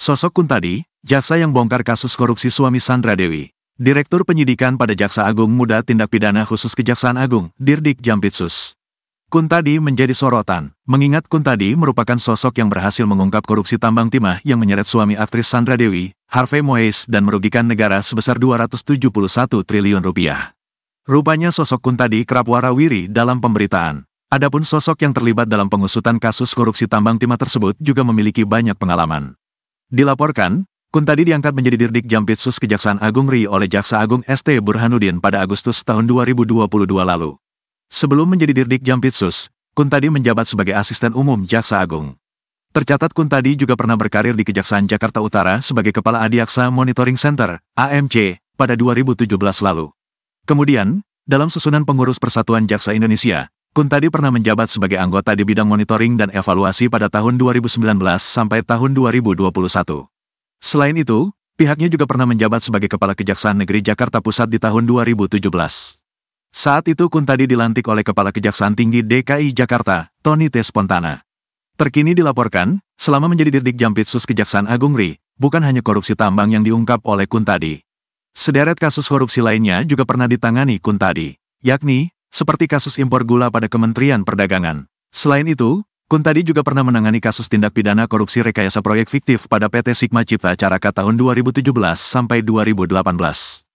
Sosok Kuntadi, jaksa yang bongkar kasus korupsi suami Sandra Dewi. Direktur Penyidikan pada Jaksa Agung Muda Tindak Pidana Khusus Kejaksaan Agung, Dirdik Jampitsus. Kuntadi menjadi sorotan, mengingat Kuntadi merupakan sosok yang berhasil mengungkap korupsi tambang timah yang menyeret suami aktris Sandra Dewi, Harvey Moes dan merugikan negara sebesar 271 triliun rupiah. Rupanya sosok Kuntadi kerap warawiri dalam pemberitaan. Adapun sosok yang terlibat dalam pengusutan kasus korupsi tambang timah tersebut juga memiliki banyak pengalaman. Dilaporkan, Kuntadi diangkat menjadi Dirdik Jampitsus Kejaksaan Agung RI oleh Jaksa Agung ST Burhanuddin pada Agustus tahun 2022 lalu. Sebelum menjadi Dirdik Jampitsus, Kuntadi menjabat sebagai asisten umum Jaksa Agung. Tercatat Kuntadi juga pernah berkarir di Kejaksaan Jakarta Utara sebagai Kepala Adiaksa Monitoring Center, AMC, pada 2017 lalu. Kemudian, dalam susunan pengurus Persatuan Jaksa Indonesia, Kuntadi pernah menjabat sebagai anggota di bidang monitoring dan evaluasi pada tahun 2019 sampai tahun 2021. Selain itu, pihaknya juga pernah menjabat sebagai Kepala Kejaksaan Negeri Jakarta Pusat di tahun 2017. Saat itu Kuntadi dilantik oleh Kepala Kejaksaan Tinggi DKI Jakarta, Tony T. Spontana. Terkini dilaporkan, selama menjadi dirdik Jampitsus Kejaksaan Agung RI, bukan hanya korupsi tambang yang diungkap oleh Kuntadi. Sederet kasus korupsi lainnya juga pernah ditangani Kuntadi, yakni seperti kasus impor gula pada Kementerian Perdagangan. Selain itu, Kuntadi juga pernah menangani kasus tindak pidana korupsi rekayasa proyek fiktif pada PT Sigma Cipta Caraka tahun 2017 sampai 2018.